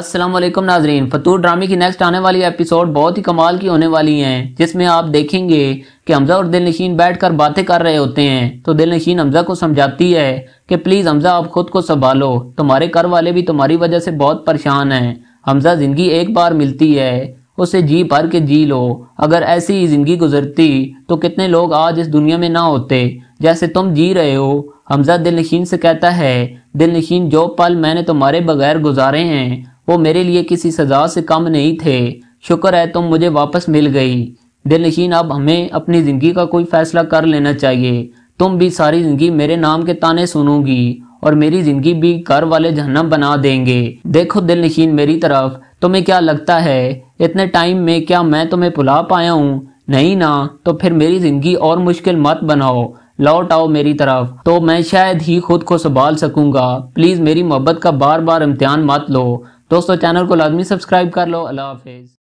असलम नाजरीन फतूर ड्रामे की नेक्स्ट आने वाली एपिसोड बहुत ही कमाल की होने वाली है जिसमें आप देखेंगे कि हमजा और दिल नशीन बैठ कर बातें कर रहे होते हैं तो दिल नशीन हमजा को समझाती है कि प्लीज हमजा आप खुद को संभालो तुम्हारे घर वाले भी तुम्हारी वजह से बहुत परेशान है हमजा जिंदगी एक बार मिलती है उसे जी भर के जी लो अगर ऐसी ही जिंदगी गुजरती तो कितने लोग आज इस दुनिया में ना होते जैसे तुम जी रहे हो हमजा दिल नशीन से कहता है दिल नशीन जो पल मैंने तुम्हारे बगैर गुजारे हैं वो मेरे लिए किसी सजा से कम नहीं थे शुक्र है तुम मुझे वापस मिल गई दिल नशीन अब हमें अपनी ज़िंदगी का कोई फैसला कर लेना चाहिए तुम भी सारी ज़िंदगी मेरे नाम के ताने सुनूंगी और मेरी ज़िंदगी भी घर वाले जहन्नम बना देंगे देखो दिल नशीन मेरी तरफ तुम्हें क्या लगता है इतने टाइम में क्या मैं तुम्हें भुला पाया हूँ नहीं ना तो फिर मेरी ज़िंदगी और मुश्किल मत बनाओ लौट आओ मेरी तरफ तो मैं शायद ही खुद को संभाल सकूंगा प्लीज़ मेरी मोहब्बत का बार बार इम्तिहान मत लो दोस्तों चैनल को लाजमी सब्सक्राइब कर लो अल्लाह हाफिज़